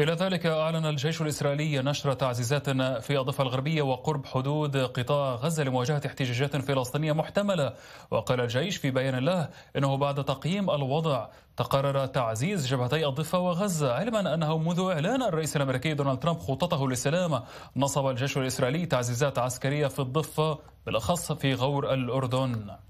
إلى ذلك أعلن الجيش الإسرائيلي نشر تعزيزات في الضفة الغربية وقرب حدود قطاع غزة لمواجهة احتجاجات فلسطينية محتملة وقال الجيش في بيان له إنه بعد تقييم الوضع تقرر تعزيز جبهتي الضفة وغزة علما أنه منذ إعلان الرئيس الأمريكي دونالد ترامب خطته للسلامة نصب الجيش الإسرائيلي تعزيزات عسكرية في الضفة بالأخص في غور الأردن